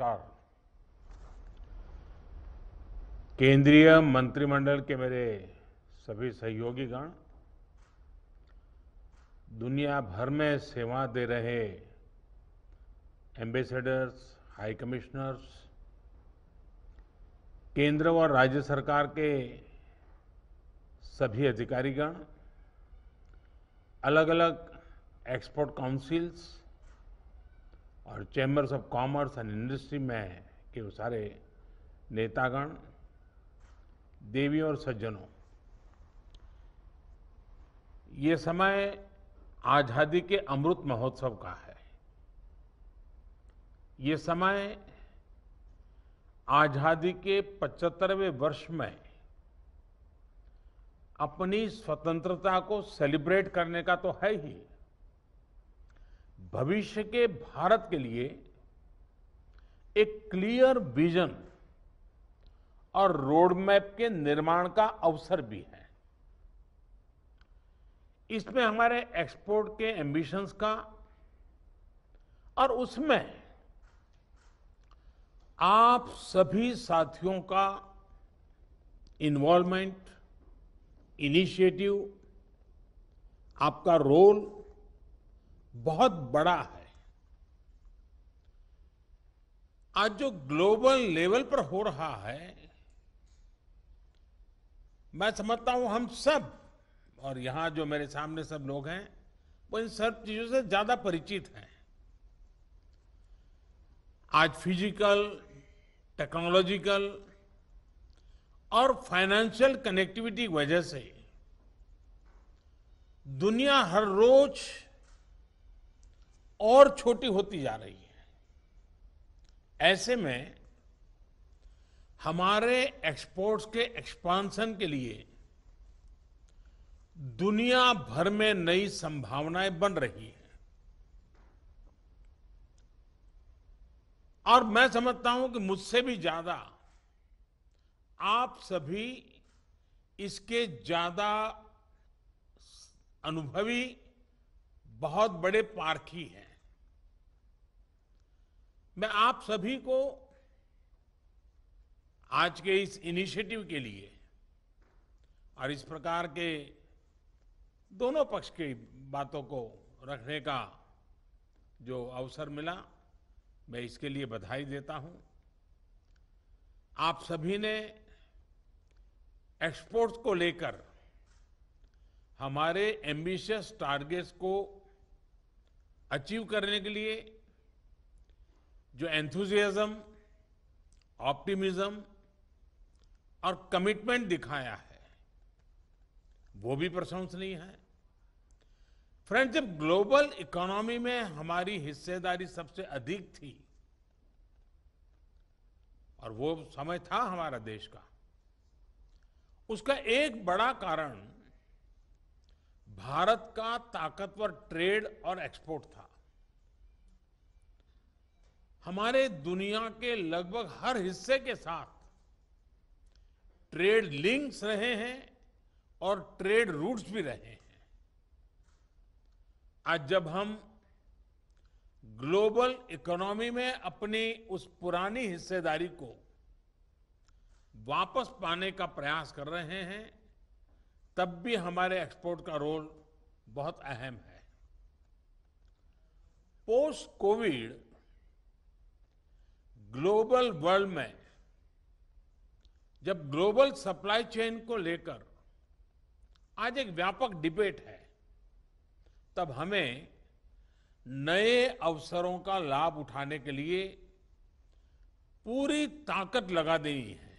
नमस्कार केंद्रीय मंत्रिमंडल के मेरे सभी सहयोगीगण दुनिया भर में सेवा दे रहे एम्बेसडर्स हाई कमिश्नर्स केंद्र व राज्य सरकार के सभी अधिकारीगण अलग अलग एक्सपोर्ट काउंसिल्स और chambers of commerce and industry में के वो सारे नेतागण देवी और सज्जनों ये समय आज़ादी के अमृत महोत्सव का है ये समय आज़ादी के 75वें वर्ष में अपनी स्वतंत्रता को सेलिब्रेट करने का तो है ही भविष्य के भारत के लिए एक क्लियर विजन और रोड मैप के निर्माण का अवसर भी है इसमें हमारे एक्सपोर्ट के एम्बिशंस का और उसमें आप सभी साथियों का इन्वॉल्वमेंट इनिशिएटिव आपका रोल बहुत बड़ा है आज जो ग्लोबल लेवल पर हो रहा है मैं समझता हूं हम सब और यहां जो मेरे सामने सब लोग हैं वो इन सब चीजों से ज्यादा परिचित हैं आज फिजिकल टेक्नोलॉजिकल और फाइनेंशियल कनेक्टिविटी की वजह से दुनिया हर रोज और छोटी होती जा रही है ऐसे में हमारे एक्सपोर्ट्स के एक्सपांशन के लिए दुनिया भर में नई संभावनाएं बन रही हैं और मैं समझता हूं कि मुझसे भी ज्यादा आप सभी इसके ज्यादा अनुभवी बहुत बड़े पारखी हैं मैं आप सभी को आज के इस इनिशिएटिव के लिए और इस प्रकार के दोनों पक्ष की बातों को रखने का जो अवसर मिला मैं इसके लिए बधाई देता हूं आप सभी ने एक्सपोर्ट्स को लेकर हमारे एम्बिशियस टारगेट्स को अचीव करने के लिए जो एंथुजियाजम ऑप्टिमिज्म और कमिटमेंट दिखाया है वो भी प्रशंसनीय है फ्रेंड्स जब ग्लोबल इकोनॉमी में हमारी हिस्सेदारी सबसे अधिक थी और वो समय था हमारा देश का उसका एक बड़ा कारण भारत का ताकतवर ट्रेड और एक्सपोर्ट था हमारे दुनिया के लगभग हर हिस्से के साथ ट्रेड लिंक्स रहे हैं और ट्रेड रूट्स भी रहे हैं आज जब हम ग्लोबल इकोनॉमी में अपनी उस पुरानी हिस्सेदारी को वापस पाने का प्रयास कर रहे हैं तब भी हमारे एक्सपोर्ट का रोल बहुत अहम है पोस्ट कोविड ग्लोबल वर्ल्ड में जब ग्लोबल सप्लाई चेन को लेकर आज एक व्यापक डिबेट है तब हमें नए अवसरों का लाभ उठाने के लिए पूरी ताकत लगा देनी है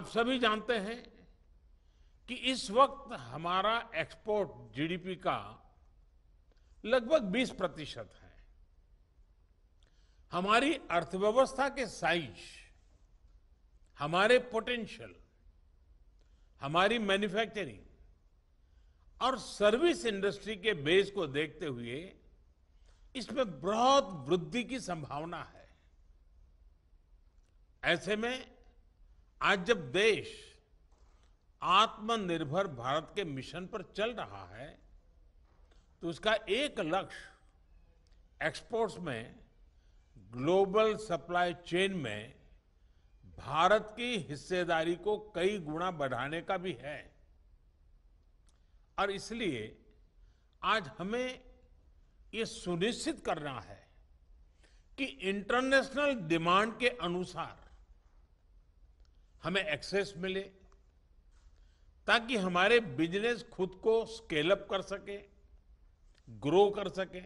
आप सभी जानते हैं कि इस वक्त हमारा एक्सपोर्ट जीडीपी का लगभग 20 प्रतिशत है हमारी अर्थव्यवस्था के साइज हमारे पोटेंशियल हमारी मैन्युफैक्चरिंग और सर्विस इंडस्ट्री के बेस को देखते हुए इसमें बहुत वृद्धि की संभावना है ऐसे में आज जब देश आत्मनिर्भर भारत के मिशन पर चल रहा है तो उसका एक लक्ष्य एक्सपोर्ट्स में ग्लोबल सप्लाई चेन में भारत की हिस्सेदारी को कई गुना बढ़ाने का भी है और इसलिए आज हमें ये सुनिश्चित करना है कि इंटरनेशनल डिमांड के अनुसार हमें एक्सेस मिले ताकि हमारे बिजनेस खुद को स्केलअप कर सके ग्रो कर सकें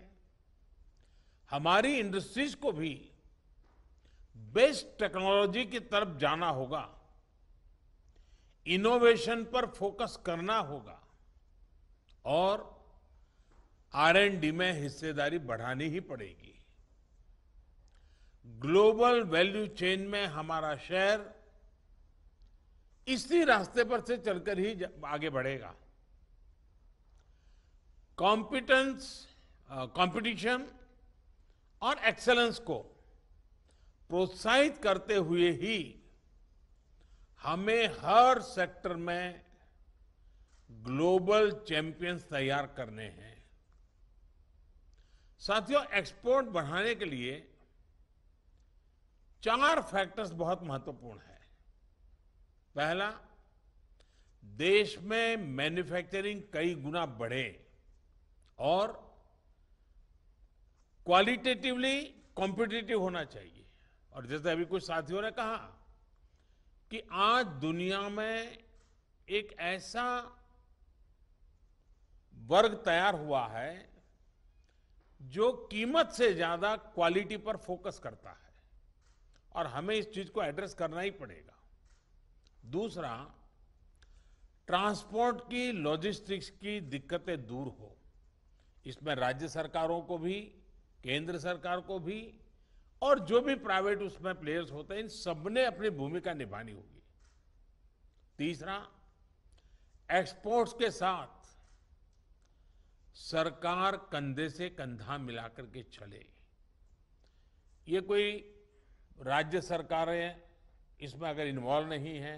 हमारी इंडस्ट्रीज को भी बेस्ट टेक्नोलॉजी की तरफ जाना होगा इनोवेशन पर फोकस करना होगा और आर एंड डी में हिस्सेदारी बढ़ानी ही पड़ेगी ग्लोबल वैल्यू चेन में हमारा शहर इसी रास्ते पर से चलकर ही आगे बढ़ेगा कॉम्पिटेंस uh, और एक्सेलेंस को प्रोत्साहित करते हुए ही हमें हर सेक्टर में ग्लोबल चैंपियंस तैयार करने हैं साथियों एक्सपोर्ट बढ़ाने के लिए चार फैक्टर्स बहुत महत्वपूर्ण है पहला देश में मैन्युफैक्चरिंग कई गुना बढ़े और क्वालिटेटिवली कॉम्पिटेटिव होना चाहिए और जैसे अभी कुछ साथियों ने कहा कि आज दुनिया में एक ऐसा वर्ग तैयार हुआ है जो कीमत से ज्यादा क्वालिटी पर फोकस करता है और हमें इस चीज को एड्रेस करना ही पड़ेगा दूसरा ट्रांसपोर्ट की लॉजिस्टिक्स की दिक्कतें दूर हो इसमें राज्य सरकारों को भी केंद्र सरकार को भी और जो भी प्राइवेट उसमें प्लेयर्स होते हैं इन सबने अपनी भूमिका निभानी होगी तीसरा एक्सपोर्ट्स के साथ सरकार कंधे से कंधा मिलाकर के चले ये कोई राज्य सरकारें इसमें अगर इन्वॉल्व नहीं है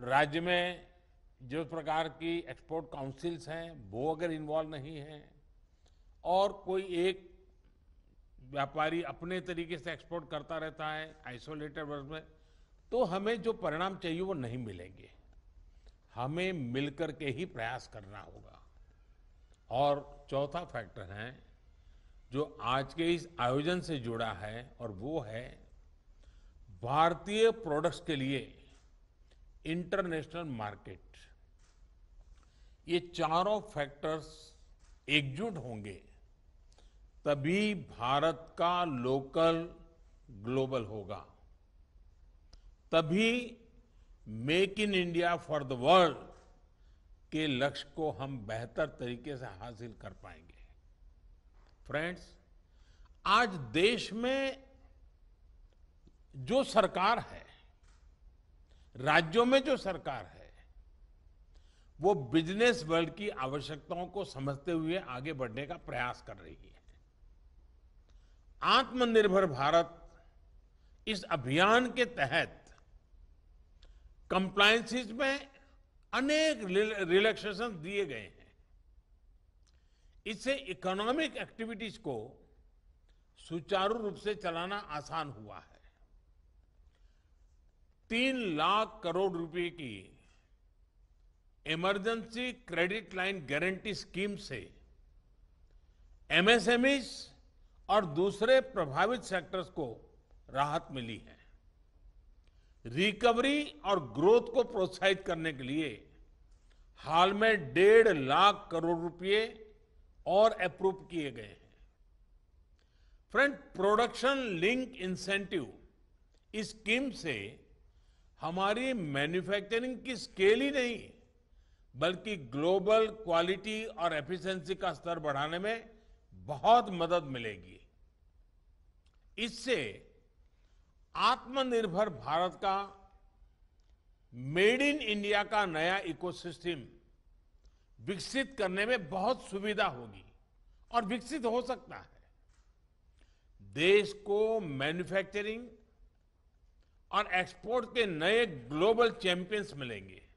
राज्य में जो प्रकार की एक्सपोर्ट काउंसिल्स हैं वो अगर इन्वॉल्व नहीं है और कोई एक व्यापारी अपने तरीके से एक्सपोर्ट करता रहता है आइसोलेटेड वर्ग में तो हमें जो परिणाम चाहिए वो नहीं मिलेंगे हमें मिलकर के ही प्रयास करना होगा और चौथा फैक्टर है जो आज के इस आयोजन से जुड़ा है और वो है भारतीय प्रोडक्ट्स के लिए इंटरनेशनल मार्केट ये चारों फैक्टर्स एकजुट होंगे तभी भारत का लोकल ग्लोबल होगा तभी make in India for the world के लक्ष्य को हम बेहतर तरीके से हासिल कर पाएंगे फ्रेंड्स आज देश में जो सरकार है राज्यों में जो सरकार है वो बिजनेस वर्ल्ड की आवश्यकताओं को समझते हुए आगे बढ़ने का प्रयास कर रही है आत्मनिर्भर भारत इस अभियान के तहत कंप्लायंसेस में अनेक रिलैक्सेशन दिए गए हैं इससे इकोनॉमिक एक्टिविटीज को सुचारू रूप से चलाना आसान हुआ है तीन लाख करोड़ रुपए की emergency credit line guarantee scheme से एमएसएमई और दूसरे प्रभावित सेक्टर्स को राहत मिली है रिकवरी और ग्रोथ को प्रोत्साहित करने के लिए हाल में डेढ़ लाख करोड़ रुपए और अप्रूव किए गए हैं फ्रेंड प्रोडक्शन लिंक इंसेंटिव इस स्कीम से हमारी मैन्युफैक्चरिंग की स्केल ही नहीं बल्कि ग्लोबल क्वालिटी और एफिशिएंसी का स्तर बढ़ाने में बहुत मदद मिलेगी इससे आत्मनिर्भर भारत का मेड इन इंडिया का नया इकोसिस्टम विकसित करने में बहुत सुविधा होगी और विकसित हो सकता है देश को मैन्युफैक्चरिंग और एक्सपोर्ट के नए ग्लोबल चैंपियंस मिलेंगे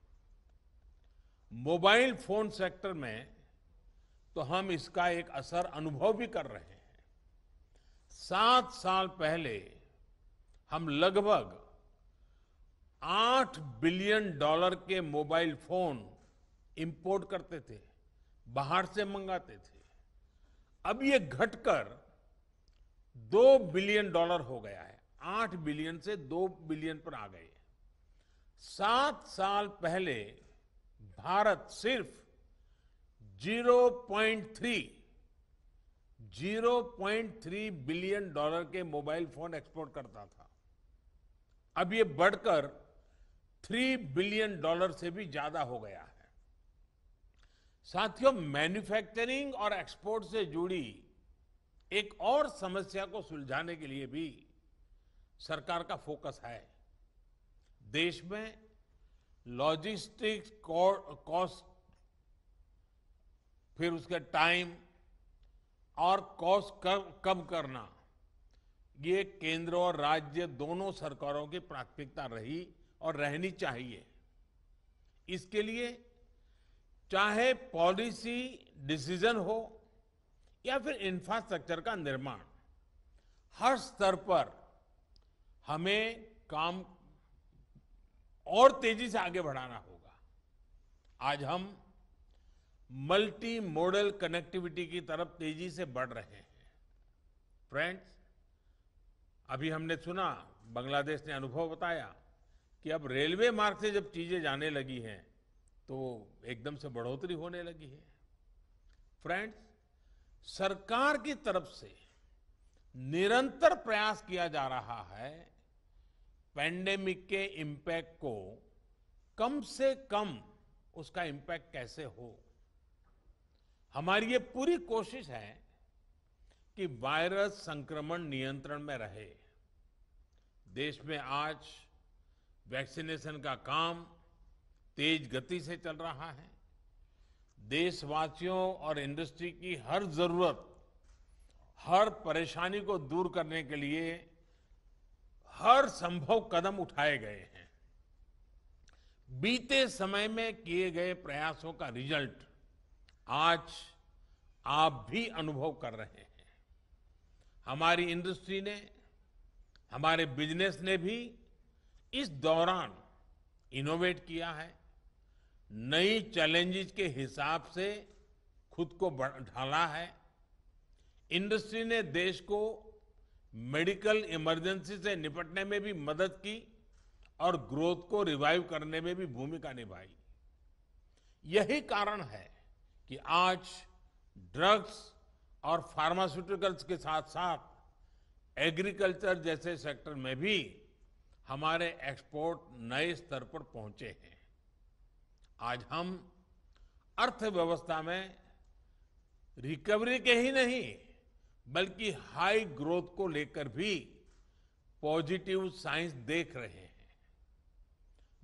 मोबाइल फोन सेक्टर में तो हम इसका एक असर अनुभव भी कर रहे हैं सात साल पहले हम लगभग आठ बिलियन डॉलर के मोबाइल फोन इंपोर्ट करते थे बाहर से मंगाते थे अब ये घटकर दो बिलियन डॉलर हो गया है आठ बिलियन से दो बिलियन पर आ गए सात साल पहले भारत सिर्फ 0.3 0.3 बिलियन डॉलर के मोबाइल फोन एक्सपोर्ट करता था अब ये बढ़कर 3 बिलियन डॉलर से भी ज्यादा हो गया है साथियों मैन्युफैक्चरिंग और एक्सपोर्ट से जुड़ी एक और समस्या को सुलझाने के लिए भी सरकार का फोकस है देश में लॉजिस्टिक्स कॉस्ट फिर उसके टाइम और कॉस्ट कम, कम करना ये केंद्र और राज्य दोनों सरकारों की प्राथमिकता रही और रहनी चाहिए इसके लिए चाहे पॉलिसी डिसीजन हो या फिर इंफ्रास्ट्रक्चर का निर्माण हर स्तर पर हमें काम और तेजी से आगे बढ़ाना होगा आज हम मल्टी मॉडल कनेक्टिविटी की तरफ तेजी से बढ़ रहे हैं फ्रेंड्स अभी हमने सुना बांग्लादेश ने अनुभव बताया कि अब रेलवे मार्ग से जब चीजें जाने लगी हैं तो एकदम से बढ़ोतरी होने लगी है फ्रेंड्स सरकार की तरफ से निरंतर प्रयास किया जा रहा है पैंडेमिक के इम्पैक्ट को कम से कम उसका इम्पैक्ट कैसे हो हमारी ये पूरी कोशिश है कि वायरस संक्रमण नियंत्रण में रहे देश में आज वैक्सीनेशन का काम तेज गति से चल रहा है देशवासियों और इंडस्ट्री की हर जरूरत हर परेशानी को दूर करने के लिए हर संभव कदम उठाए गए हैं बीते समय में किए गए प्रयासों का रिजल्ट आज आप भी अनुभव कर रहे हैं हमारी इंडस्ट्री ने हमारे बिजनेस ने भी इस दौरान इनोवेट किया है नई चैलेंजेस के हिसाब से खुद को ढाला है इंडस्ट्री ने देश को मेडिकल इमरजेंसी से निपटने में भी मदद की और ग्रोथ को रिवाइव करने में भी भूमिका निभाई यही कारण है कि आज ड्रग्स और फार्मास्यूटिकल्स के साथ साथ एग्रीकल्चर जैसे सेक्टर में भी हमारे एक्सपोर्ट नए स्तर पर पहुंचे हैं आज हम अर्थव्यवस्था में रिकवरी के ही नहीं बल्कि हाई ग्रोथ को लेकर भी पॉजिटिव साइंस देख रहे हैं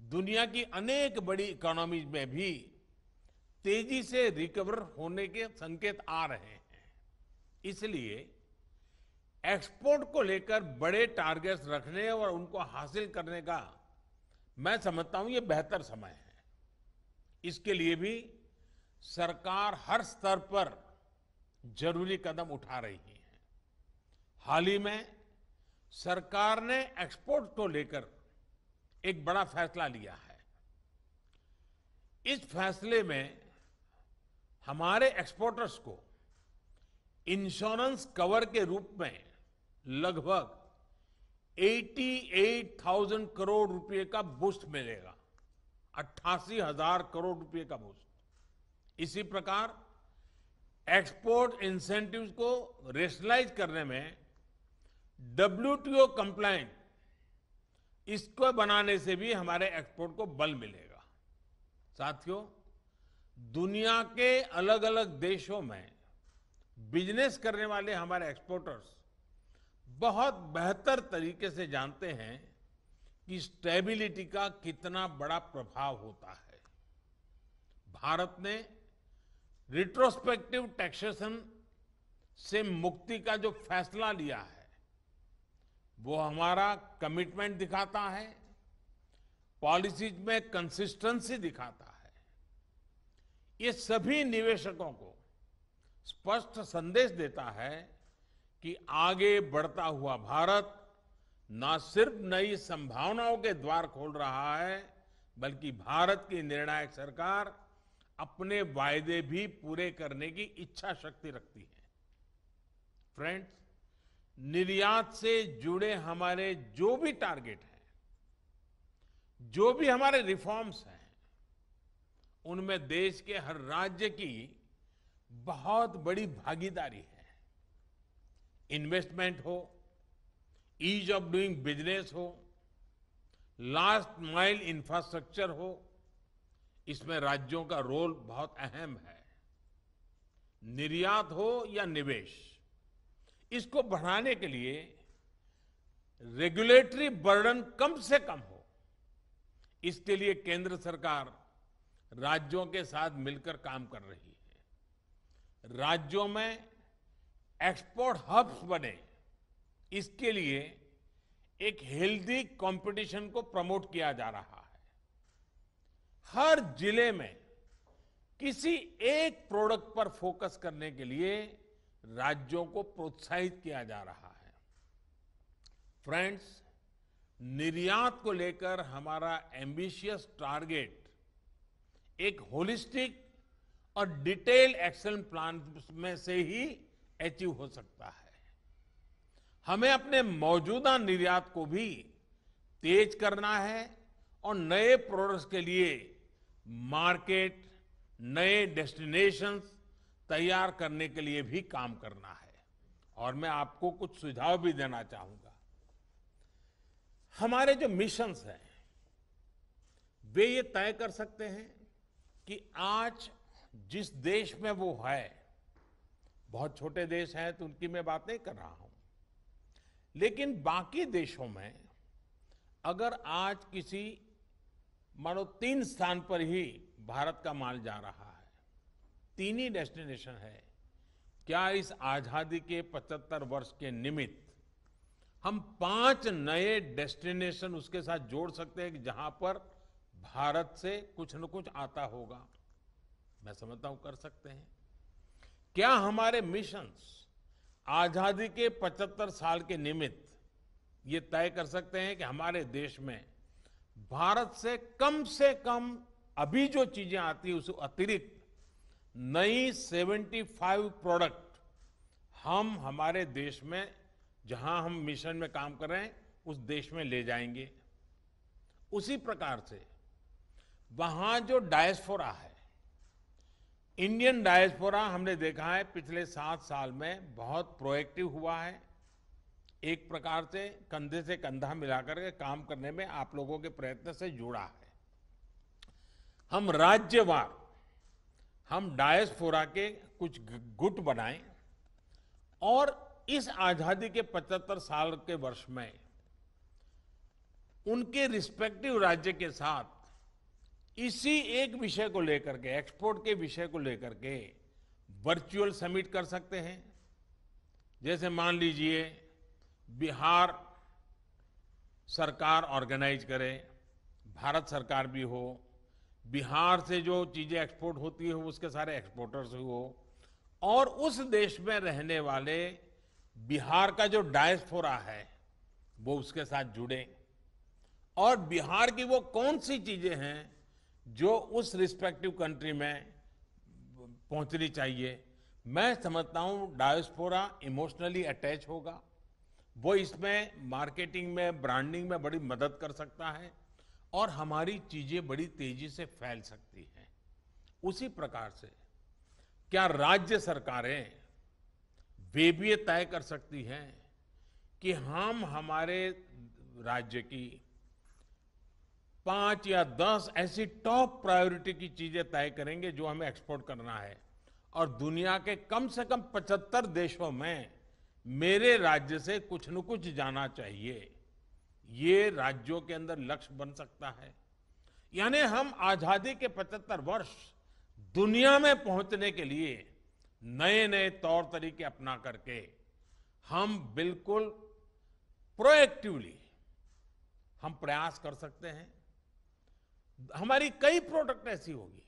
दुनिया की अनेक बड़ी इकोनॉमीज में भी तेजी से रिकवर होने के संकेत आ रहे हैं इसलिए एक्सपोर्ट को लेकर बड़े टारगेट्स रखने और उनको हासिल करने का मैं समझता हूं ये बेहतर समय है इसके लिए भी सरकार हर स्तर पर जरूरी कदम उठा रही है हाल ही में सरकार ने एक्सपोर्ट को लेकर एक बड़ा फैसला लिया है इस फैसले में हमारे एक्सपोर्टर्स को इंश्योरेंस कवर के रूप में लगभग 88,000 करोड़ रुपए का बूस्ट मिलेगा अट्ठासी हजार करोड़ रुपए का बूस्ट इसी प्रकार एक्सपोर्ट इंसेंटिव को रेशनलाइज करने में ओ कंप्लाइंट इसको बनाने से भी हमारे एक्सपोर्ट को बल मिलेगा साथियों दुनिया के अलग अलग देशों में बिजनेस करने वाले हमारे एक्सपोर्टर्स बहुत बेहतर तरीके से जानते हैं कि स्टेबिलिटी का कितना बड़ा प्रभाव होता है भारत ने रिट्रोस्पेक्टिव टैक्सेशन से मुक्ति का जो फैसला लिया है वो हमारा कमिटमेंट दिखाता है पॉलिसीज में कंसिस्टेंसी दिखाता है ये सभी निवेशकों को स्पष्ट संदेश देता है कि आगे बढ़ता हुआ भारत न सिर्फ नई संभावनाओं के द्वार खोल रहा है बल्कि भारत की निर्णायक सरकार अपने वायदे भी पूरे करने की इच्छा शक्ति रखती है फ्रेंड्स निर्यात से जुड़े हमारे जो भी टारगेट हैं जो भी हमारे रिफॉर्म्स हैं उनमें देश के हर राज्य की बहुत बड़ी भागीदारी है इन्वेस्टमेंट हो ईज ऑफ डूइंग बिजनेस हो लास्ट माइल इंफ्रास्ट्रक्चर हो इसमें राज्यों का रोल बहुत अहम है निर्यात हो या निवेश इसको बढ़ाने के लिए रेगुलेटरी बर्डन कम से कम हो इसके लिए केंद्र सरकार राज्यों के साथ मिलकर काम कर रही है राज्यों में एक्सपोर्ट हब्स बने इसके लिए एक हेल्दी कंपटीशन को प्रमोट किया जा रहा है हर जिले में किसी एक प्रोडक्ट पर फोकस करने के लिए राज्यों को प्रोत्साहित किया जा रहा है फ्रेंड्स निर्यात को लेकर हमारा एम्बिशियस टारगेट एक होलिस्टिक और डिटेल एक्शन प्लान में से ही अचीव हो सकता है हमें अपने मौजूदा निर्यात को भी तेज करना है और नए प्रोडक्ट्स के लिए मार्केट नए डेस्टिनेशंस तैयार करने के लिए भी काम करना है और मैं आपको कुछ सुझाव भी देना चाहूंगा हमारे जो मिशंस हैं वे ये तय कर सकते हैं कि आज जिस देश में वो है बहुत छोटे देश हैं तो उनकी मैं बात नहीं कर रहा हूं लेकिन बाकी देशों में अगर आज किसी मानो तीन स्थान पर ही भारत का माल जा रहा है तीन ही डेस्टिनेशन है क्या इस आज़ादी के 75 वर्ष के निमित्त हम पांच नए डेस्टिनेशन उसके साथ जोड़ सकते हैं जहां पर भारत से कुछ न कुछ आता होगा मैं समझता हूं कर सकते हैं क्या हमारे मिशंस आज़ादी के 75 साल के निमित्त ये तय कर सकते हैं कि हमारे देश में भारत से कम से कम अभी जो चीजें आती है उस अतिरिक्त नई 75 प्रोडक्ट हम हमारे देश में जहां हम मिशन में काम कर रहे हैं उस देश में ले जाएंगे उसी प्रकार से वहां जो डायस्फोरा है इंडियन डायस्फोरा हमने देखा है पिछले सात साल में बहुत प्रोएक्टिव हुआ है एक प्रकार से कंधे से कंधा मिलाकर के काम करने में आप लोगों के प्रयत्न से जुड़ा है हम राज्यवार हम डायस्फोरा के कुछ गुट बनाए और इस आजादी के 75 साल के वर्ष में उनके रिस्पेक्टिव राज्य के साथ इसी एक विषय को लेकर के एक्सपोर्ट के विषय को लेकर के वर्चुअल समिट कर सकते हैं जैसे मान लीजिए बिहार सरकार ऑर्गेनाइज करे भारत सरकार भी हो बिहार से जो चीज़ें एक्सपोर्ट होती है उसके सारे एक्सपोर्टर्स हो और उस देश में रहने वाले बिहार का जो डायस्फोरा है वो उसके साथ जुड़े और बिहार की वो कौन सी चीज़ें हैं जो उस रिस्पेक्टिव कंट्री में पहुंचनी चाहिए मैं समझता हूं डायस्फोरा इमोशनली अटैच होगा वो इसमें मार्केटिंग में ब्रांडिंग में बड़ी मदद कर सकता है और हमारी चीजें बड़ी तेजी से फैल सकती हैं उसी प्रकार से क्या राज्य सरकारें वे भी तय कर सकती हैं कि हम हमारे राज्य की पांच या दस ऐसी टॉप प्रायोरिटी की चीजें तय करेंगे जो हमें एक्सपोर्ट करना है और दुनिया के कम से कम पचहत्तर देशों में मेरे राज्य से कुछ न कुछ जाना चाहिए ये राज्यों के अंदर लक्ष्य बन सकता है यानी हम आजादी के 75 वर्ष दुनिया में पहुंचने के लिए नए नए तौर तरीके अपना करके हम बिल्कुल प्रोएक्टिवली हम प्रयास कर सकते हैं हमारी कई प्रोडक्ट ऐसी होगी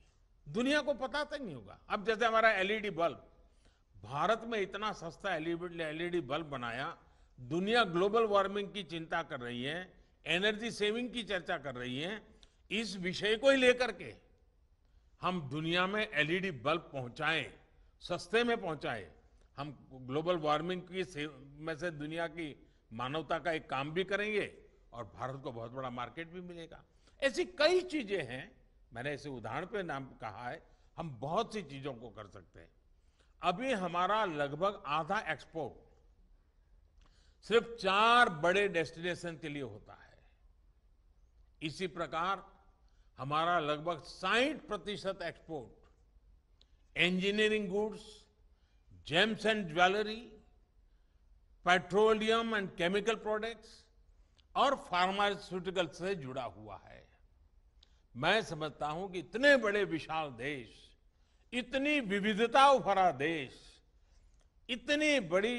दुनिया को पता तक तो नहीं होगा अब जैसे हमारा एलईडी बल्ब e भारत में इतना सस्ता एलईडी बल्ब बनाया दुनिया ग्लोबल वार्मिंग की चिंता कर रही है एनर्जी सेविंग की चर्चा कर रही है इस विषय को ही लेकर के हम दुनिया में एलईडी बल्ब पहुंचाएं सस्ते में पहुंचाएं हम ग्लोबल वार्मिंग की में से दुनिया की मानवता का एक काम भी करेंगे और भारत को बहुत बड़ा मार्केट भी मिलेगा ऐसी कई चीजें हैं मैंने ऐसे उदाहरण पे नाम कहा है हम बहुत सी चीजों को कर सकते हैं अभी हमारा लगभग आधा एक्सपोर्ट सिर्फ चार बड़े डेस्टिनेशन के लिए होता है इसी प्रकार हमारा लगभग 60 प्रतिशत export engineering goods gems and jewellery petroleum and chemical products और फार्मास्यूटिकल से जुड़ा हुआ है मैं समझता हूं कि इतने बड़े विशाल देश इतनी विविधता भरा देश इतनी बड़ी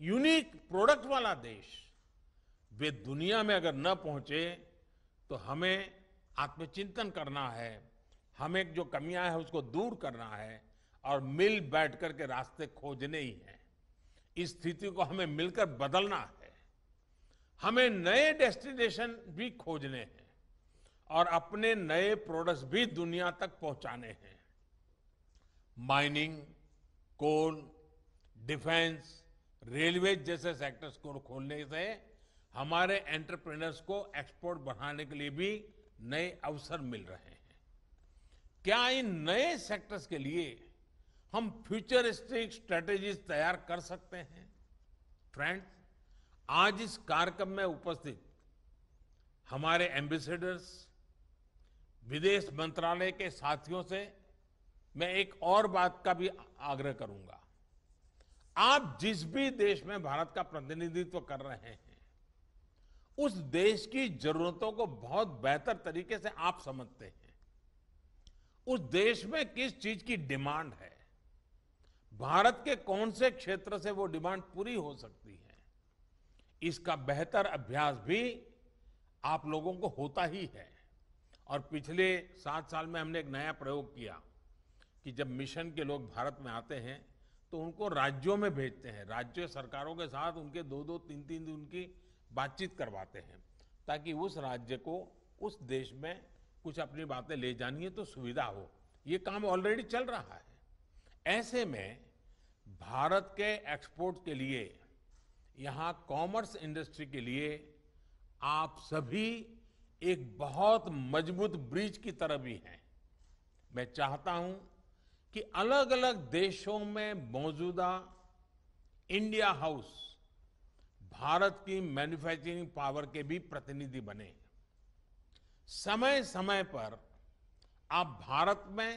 यूनिक प्रोडक्ट वाला देश वे दुनिया में अगर न पहुंचे तो हमें आत्मचिंतन करना है हमें जो कमियां हैं उसको दूर करना है और मिल बैठ कर के रास्ते खोजने ही हैं इस स्थिति को हमें मिलकर बदलना है हमें नए डेस्टिनेशन भी खोजने हैं और अपने नए प्रोडक्ट्स भी दुनिया तक पहुंचाने हैं माइनिंग कोल डिफेंस रेलवे जैसे सेक्टर्स को खोलने से हमारे एंटरप्रेनर्स को एक्सपोर्ट बढ़ाने के लिए भी नए अवसर मिल रहे हैं क्या इन नए सेक्टर्स के लिए हम फ्यूचरिस्टिक स्ट्रेटेजीज तैयार कर सकते हैं फ्रेंड्स आज इस कार्यक्रम में उपस्थित हमारे एम्बेसडर्स विदेश मंत्रालय के साथियों से मैं एक और बात का भी आग्रह करूंगा आप जिस भी देश में भारत का प्रतिनिधित्व कर रहे हैं उस देश की जरूरतों को बहुत बेहतर तरीके से आप समझते हैं उस देश में किस चीज की डिमांड है भारत के कौन से क्षेत्र से वो डिमांड पूरी हो सकती है इसका बेहतर अभ्यास भी आप लोगों को होता ही है और पिछले सात साल में हमने एक नया प्रयोग किया कि जब मिशन के लोग भारत में आते हैं तो उनको राज्यों में भेजते हैं राज्य सरकारों के साथ उनके दो दो तीन तीन दिन की बातचीत करवाते हैं ताकि उस राज्य को उस देश में कुछ अपनी बातें ले जानी है तो सुविधा हो ये काम ऑलरेडी चल रहा है ऐसे में भारत के एक्सपोर्ट के लिए यहाँ कॉमर्स इंडस्ट्री के लिए आप सभी एक बहुत मजबूत ब्रिज की तरह भी हैं मैं चाहता हूं कि अलग अलग देशों में मौजूदा इंडिया हाउस भारत की मैन्युफैक्चरिंग पावर के भी प्रतिनिधि बने समय समय पर आप भारत में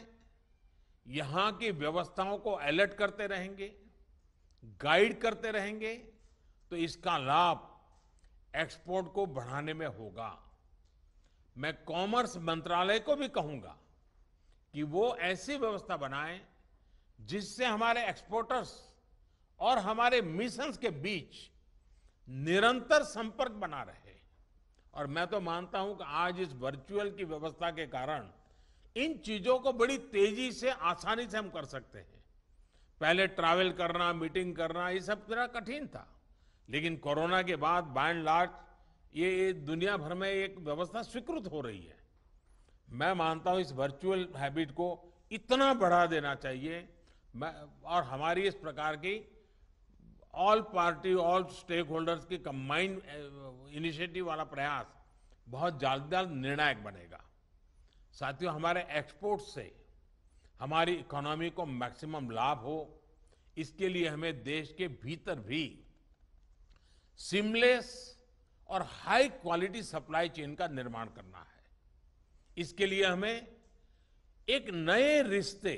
यहां की व्यवस्थाओं को अलर्ट करते रहेंगे गाइड करते रहेंगे तो इसका लाभ एक्सपोर्ट को बढ़ाने में होगा मैं कॉमर्स मंत्रालय को भी कहूंगा कि वो ऐसी व्यवस्था बनाए जिससे हमारे एक्सपोर्टर्स और हमारे मिशंस के बीच निरंतर संपर्क बना रहे और मैं तो मानता हूं कि आज इस वर्चुअल की व्यवस्था के कारण इन चीजों को बड़ी तेजी से आसानी से हम कर सकते हैं पहले ट्रैवल करना मीटिंग करना ये सब जरा कठिन था लेकिन कोरोना के बाद बाय एंड लार्ज ये दुनिया भर में एक व्यवस्था स्वीकृत हो रही है मैं मानता हूं इस वर्चुअल हैबिट को इतना बढ़ा देना चाहिए मैं और हमारी इस प्रकार की all party all stakeholders की कंबाइंड इनिशिएटिव वाला प्रयास बहुत ज्यादा निर्णायक बनेगा साथियों हमारे एक्सपोर्ट से हमारी इकोनॉमी को मैक्सिमम लाभ हो इसके लिए हमें देश के भीतर भी सिमलेस और हाई क्वालिटी सप्लाई चेन का निर्माण करना है इसके लिए हमें एक नए रिश्ते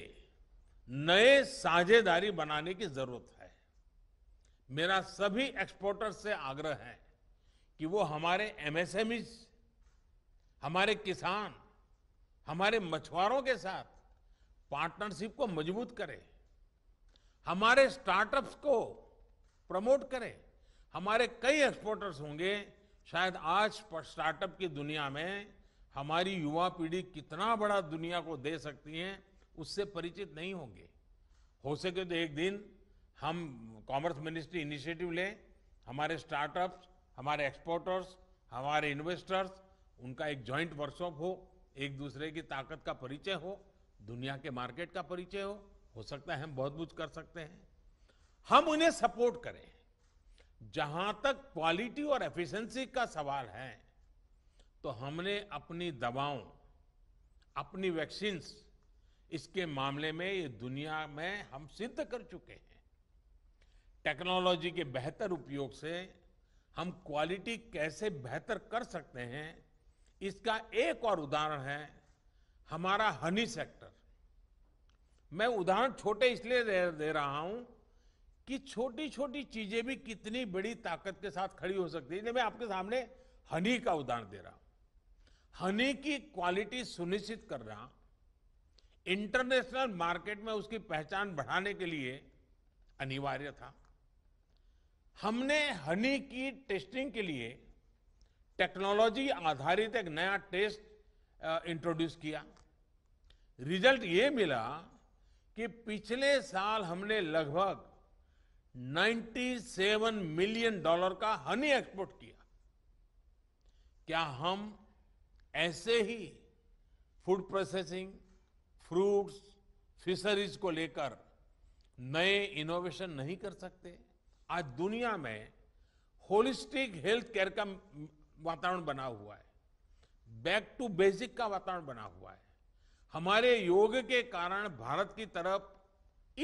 नए साझेदारी बनाने की जरूरत है मेरा सभी एक्सपोर्टर्स से आग्रह है कि वो हमारे एमएसएमई हमारे किसान हमारे मछुआरों के साथ पार्टनरशिप को मजबूत करें हमारे स्टार्टअप्स को प्रमोट करें हमारे कई एक्सपोर्टर्स होंगे शायद आज स्टार्टअप की दुनिया में हमारी युवा पीढ़ी कितना बड़ा दुनिया को दे सकती है उससे परिचित नहीं होंगे हो सके तो एक दिन हम कॉमर्स मिनिस्ट्री इनिशिएटिव लें हमारे स्टार्टअप्स हमारे एक्सपोर्टर्स हमारे इन्वेस्टर्स उनका एक जॉइंट वर्कशॉप हो एक दूसरे की ताकत का परिचय हो दुनिया के मार्केट का परिचय हो हो सकता है हम बहुत कुछ कर सकते हैं हम उन्हें सपोर्ट करें जहां तक क्वालिटी और एफिशिएंसी का सवाल है तो हमने अपनी दवाओं अपनी वैक्सीन्स इसके मामले में ये दुनिया में हम सिद्ध कर चुके हैं टेक्नोलॉजी के बेहतर उपयोग से हम क्वालिटी कैसे बेहतर कर सकते हैं इसका एक और उदाहरण है हमारा हनी सेक्टर मैं उदाहरण छोटे इसलिए दे, दे रहा हूं कि छोटी छोटी चीजें भी कितनी बड़ी ताकत के साथ खड़ी हो सकती है मैं आपके सामने हनी का उदाहरण दे रहा हूं हनी की क्वालिटी सुनिश्चित करना इंटरनेशनल मार्केट में उसकी पहचान बढ़ाने के लिए अनिवार्य था हमने हनी की टेस्टिंग के लिए टेक्नोलॉजी आधारित एक नया टेस्ट इंट्रोड्यूस किया रिजल्ट ये मिला कि पिछले साल हमने लगभग 97 मिलियन डॉलर का हनी एक्सपोर्ट किया क्या हम ऐसे ही फूड प्रोसेसिंग फ्रूट्स फिशरीज को लेकर नए इनोवेशन नहीं कर सकते आज दुनिया में होलिस्टिक हेल्थ केयर का वातावरण बना हुआ है बैक टू बेसिक का वातावरण बना हुआ है हमारे योग के कारण भारत की तरफ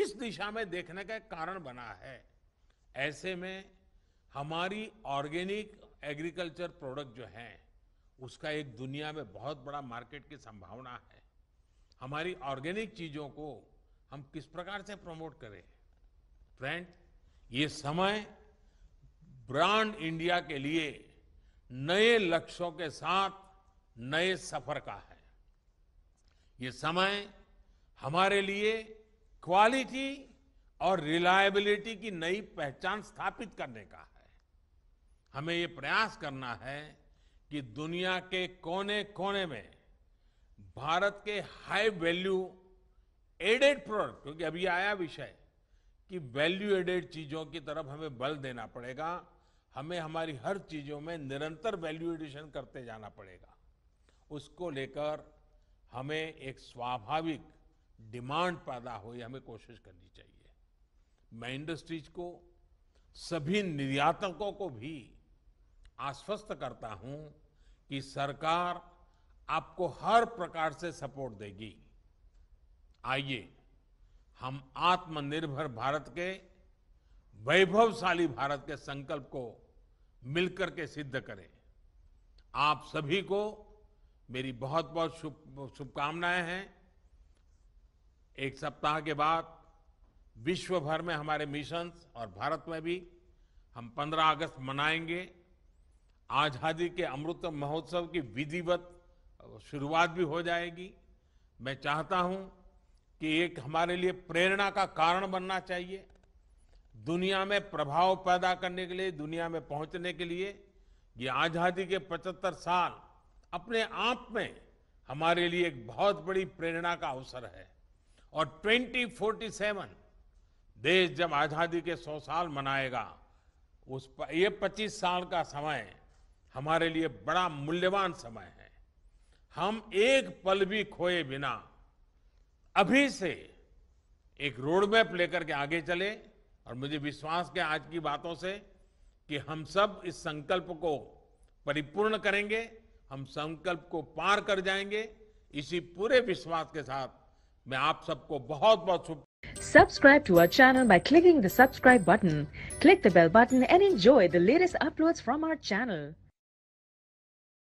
इस दिशा में देखने का कारण बना है ऐसे में हमारी ऑर्गेनिक एग्रीकल्चर प्रोडक्ट जो हैं उसका एक दुनिया में बहुत बड़ा मार्केट की संभावना है हमारी ऑर्गेनिक चीजों को हम किस प्रकार से प्रमोट करें फ्रेंड ये समय ब्रांड इंडिया के लिए नए लक्ष्यों के साथ नए सफर का है ये समय हमारे लिए क्वालिटी और रिलायबिलिटी की नई पहचान स्थापित करने का है हमें ये प्रयास करना है कि दुनिया के कोने कोने में भारत के हाई वैल्यू एडेड प्रोडक्ट क्योंकि अभी आया विषय कि वैल्यू एडेड चीजों की तरफ हमें बल देना पड़ेगा हमें हमारी हर चीजों में निरंतर वैल्यू एडिशन करते जाना पड़ेगा उसको लेकर हमें एक स्वाभाविक डिमांड पैदा हुई हमें कोशिश करनी चाहिए मैं इंडस्ट्रीज को सभी निर्यातकों को भी आश्वस्त करता हूं कि सरकार आपको हर प्रकार से सपोर्ट देगी आइए हम आत्मनिर्भर भारत के वैभवशाली भारत के संकल्प को मिलकर के सिद्ध करें आप सभी को मेरी बहुत बहुत शुभ शुभकामनाएं हैं एक सप्ताह के बाद विश्व भर में हमारे मिशंस और भारत में भी हम 15 अगस्त मनाएंगे आज़ादी के अमृत महोत्सव की विधिवत शुरुआत भी हो जाएगी मैं चाहता हूं कि एक हमारे लिए प्रेरणा का कारण बनना चाहिए दुनिया में प्रभाव पैदा करने के लिए दुनिया में पहुंचने के लिए ये आज़ादी के 75 साल अपने आप में हमारे लिए एक बहुत बड़ी प्रेरणा का अवसर है और 2047 देश जब आज़ादी के 100 साल मनाएगा उस ये 25 साल का समय हमारे लिए बड़ा मूल्यवान समय है हम एक पल भी खोए बिना अभी से एक रोडमैप लेकर के आगे चले और मुझे विश्वास है आज की बातों से कि हम सब इस संकल्प को परिपूर्ण करेंगे हम संकल्प को पार कर जाएंगे इसी पूरे विश्वास के साथ मैं आप सबको बहुत बहुत शुभ subscribe to our channel by clicking the subscribe button. Click the bell button and enjoy the latest uploads from our